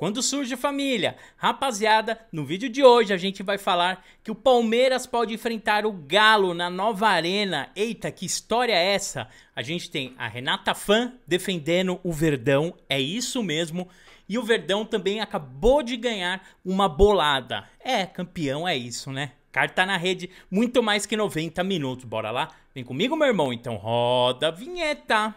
Quando surge família? Rapaziada, no vídeo de hoje a gente vai falar que o Palmeiras pode enfrentar o Galo na nova arena. Eita, que história é essa? A gente tem a Renata Fã defendendo o Verdão, é isso mesmo. E o Verdão também acabou de ganhar uma bolada. É, campeão é isso, né? Carta na rede, muito mais que 90 minutos. Bora lá? Vem comigo, meu irmão, então roda a vinheta.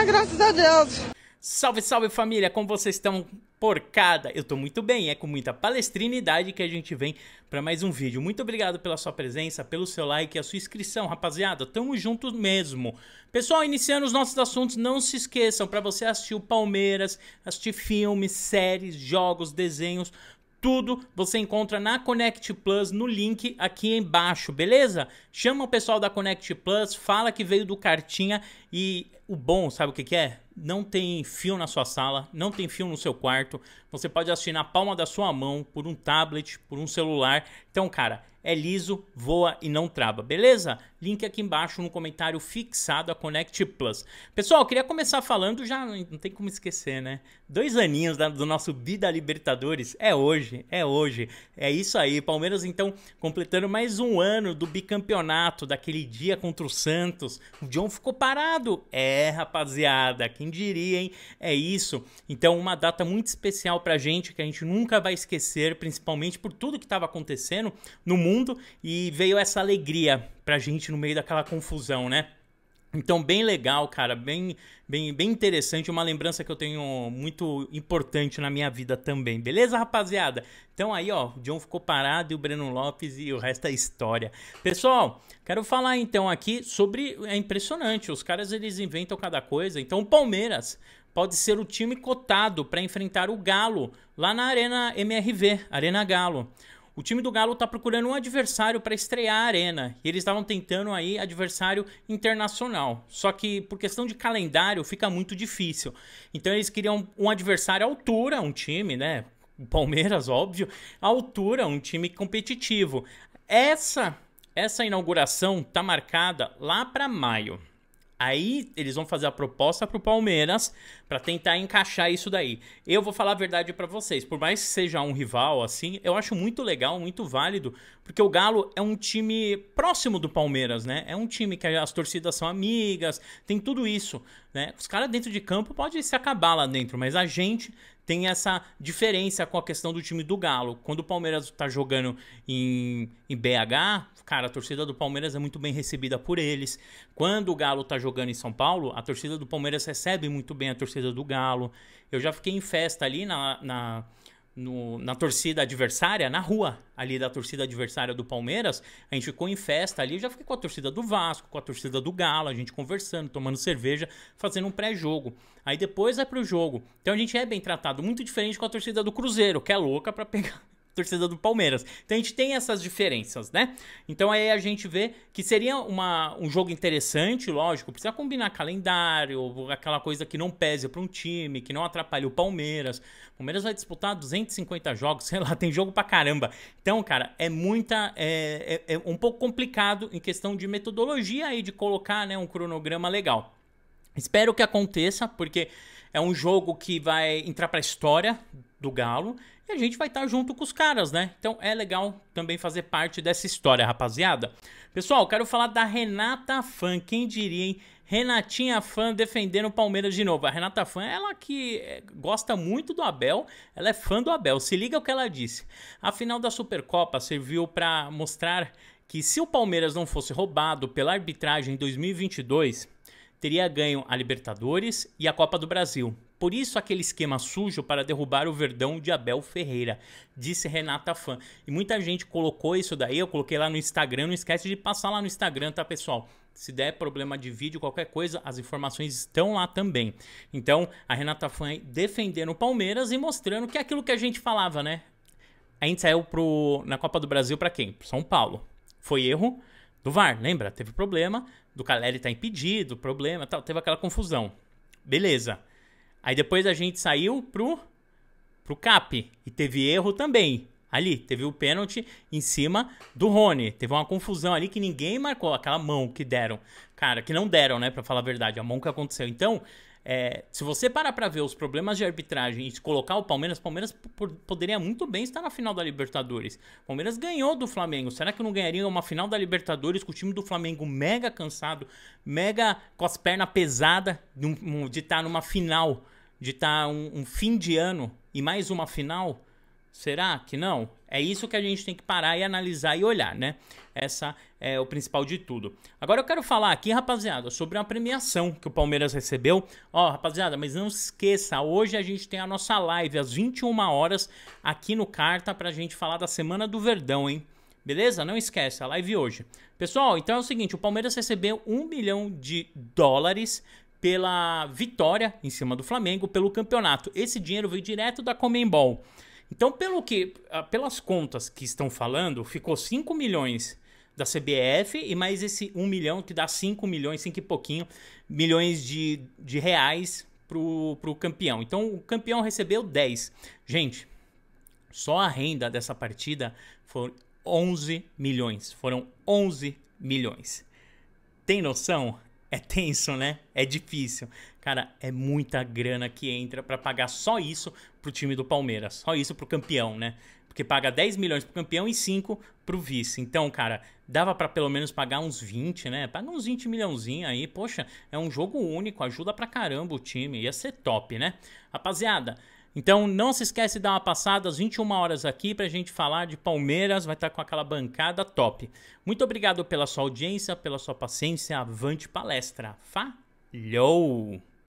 Ah, graças a Deus. Salve, salve família, como vocês estão? Porcada, eu tô muito bem, é com muita palestrinidade que a gente vem para mais um vídeo. Muito obrigado pela sua presença, pelo seu like, e a sua inscrição, rapaziada. Tamo junto mesmo. Pessoal, iniciando os nossos assuntos, não se esqueçam para você assistir o Palmeiras, assistir filmes, séries, jogos, desenhos, tudo você encontra na Connect Plus no link aqui embaixo, beleza? Chama o pessoal da Connect Plus, fala que veio do Cartinha e o bom, sabe o que, que é? Não tem fio na sua sala, não tem fio no seu quarto. Você pode assistir na palma da sua mão, por um tablet, por um celular. Então, cara, é liso, voa e não trava, beleza? Link aqui embaixo no comentário fixado a Connect Plus. Pessoal, queria começar falando, já não tem como esquecer, né? Dois aninhos da, do nosso Bida Libertadores, é hoje, é hoje, é isso aí. Palmeiras, então, completando mais um ano do bicampeonato, daquele dia contra o Santos. O John ficou parado. É, rapaziada, quem diria, hein? É isso. Então, uma data muito especial pra gente, que a gente nunca vai esquecer, principalmente por tudo que estava acontecendo no mundo mundo e veio essa alegria pra gente no meio daquela confusão, né? Então, bem legal, cara, bem, bem, bem interessante, uma lembrança que eu tenho muito importante na minha vida também, beleza, rapaziada? Então aí, ó, o John ficou parado e o Breno Lopes e o resto é história. Pessoal, quero falar então aqui sobre, é impressionante, os caras eles inventam cada coisa, então o Palmeiras pode ser o time cotado para enfrentar o Galo lá na Arena MRV, Arena Galo. O time do Galo está procurando um adversário para estrear a arena e eles estavam tentando aí adversário internacional. Só que por questão de calendário fica muito difícil. Então eles queriam um adversário à altura, um time, né? O Palmeiras, óbvio, à altura, um time competitivo. Essa essa inauguração tá marcada lá para maio. Aí eles vão fazer a proposta pro Palmeiras para tentar encaixar isso daí. Eu vou falar a verdade para vocês, por mais que seja um rival assim, eu acho muito legal, muito válido porque o Galo é um time próximo do Palmeiras, né? É um time que as torcidas são amigas, tem tudo isso, né? Os caras dentro de campo podem se acabar lá dentro, mas a gente tem essa diferença com a questão do time do Galo. Quando o Palmeiras tá jogando em, em BH, cara, a torcida do Palmeiras é muito bem recebida por eles. Quando o Galo tá jogando em São Paulo, a torcida do Palmeiras recebe muito bem a torcida do Galo. Eu já fiquei em festa ali na, na no, na torcida adversária, na rua ali da torcida adversária do Palmeiras, a gente ficou em festa ali, eu já fiquei com a torcida do Vasco, com a torcida do Galo, a gente conversando, tomando cerveja, fazendo um pré-jogo. Aí depois é pro jogo. Então a gente é bem tratado, muito diferente com a torcida do Cruzeiro, que é louca para pegar torcida do Palmeiras. Então a gente tem essas diferenças, né? Então aí a gente vê que seria uma, um jogo interessante, lógico, precisa combinar calendário, aquela coisa que não pese para um time, que não atrapalhe o Palmeiras. O Palmeiras vai disputar 250 jogos, sei lá, tem jogo pra caramba. Então, cara, é muita. É, é, é um pouco complicado em questão de metodologia e de colocar né, um cronograma legal. Espero que aconteça, porque é um jogo que vai entrar para a história do Galo e a gente vai estar tá junto com os caras, né? Então é legal também fazer parte dessa história, rapaziada. Pessoal, quero falar da Renata Fan, quem diria, hein? Renatinha Fã defendendo o Palmeiras de novo. A Renata Fã, ela que é, gosta muito do Abel, ela é fã do Abel. Se liga o que ela disse. A final da Supercopa serviu para mostrar que se o Palmeiras não fosse roubado pela arbitragem em 2022, teria ganho a Libertadores e a Copa do Brasil. Por isso aquele esquema sujo para derrubar o Verdão de Abel Ferreira, disse Renata Fã. E muita gente colocou isso daí, eu coloquei lá no Instagram, não esquece de passar lá no Instagram, tá, pessoal? Se der problema de vídeo, qualquer coisa, as informações estão lá também. Então, a Renata Fã defendendo o Palmeiras e mostrando que é aquilo que a gente falava, né? A gente saiu pro, na Copa do Brasil para quem? Pro São Paulo. Foi erro do VAR, lembra? Teve problema, do Caleri tá impedido, problema, tal, teve aquela confusão. Beleza. Aí depois a gente saiu pro, pro CAP e teve erro também. Ali, teve o pênalti em cima do Rony. Teve uma confusão ali que ninguém marcou. Aquela mão que deram. Cara, que não deram, né? Pra falar a verdade. A mão que aconteceu. Então, é, se você parar para ver os problemas de arbitragem e colocar o Palmeiras, o Palmeiras poderia muito bem estar na final da Libertadores. O Palmeiras ganhou do Flamengo. Será que não ganharia uma final da Libertadores com o time do Flamengo mega cansado, mega com as pernas pesadas de estar tá numa final, de estar tá um, um fim de ano e mais uma final? Será que não? É isso que a gente tem que parar e analisar e olhar, né? Essa é o principal de tudo. Agora eu quero falar aqui, rapaziada, sobre uma premiação que o Palmeiras recebeu. Ó, rapaziada, mas não se esqueça, hoje a gente tem a nossa live às 21 horas aqui no Carta pra gente falar da Semana do Verdão, hein? Beleza? Não esquece, a live hoje. Pessoal, então é o seguinte, o Palmeiras recebeu um milhão de dólares pela vitória em cima do Flamengo pelo campeonato. Esse dinheiro veio direto da Comembol. Então, pelo que, ah, pelas contas que estão falando, ficou 5 milhões da CBF e mais esse 1 milhão, que dá 5 milhões, 5 e pouquinho, milhões de, de reais para o campeão. Então, o campeão recebeu 10. Gente, só a renda dessa partida foi 11 milhões. Foram 11 milhões. Tem noção? É tenso, né? É difícil. Cara, é muita grana que entra para pagar só isso pro time do Palmeiras, só isso pro campeão, né? Porque paga 10 milhões pro campeão e 5 pro vice. Então, cara, dava para pelo menos pagar uns 20, né? Paga uns 20 milhãozinho aí. Poxa, é um jogo único, ajuda pra caramba o time, ia ser top, né? Rapaziada, então não se esquece de dar uma passada às 21 horas aqui para a gente falar de Palmeiras, vai estar tá com aquela bancada top. Muito obrigado pela sua audiência, pela sua paciência, avante palestra. Falhou!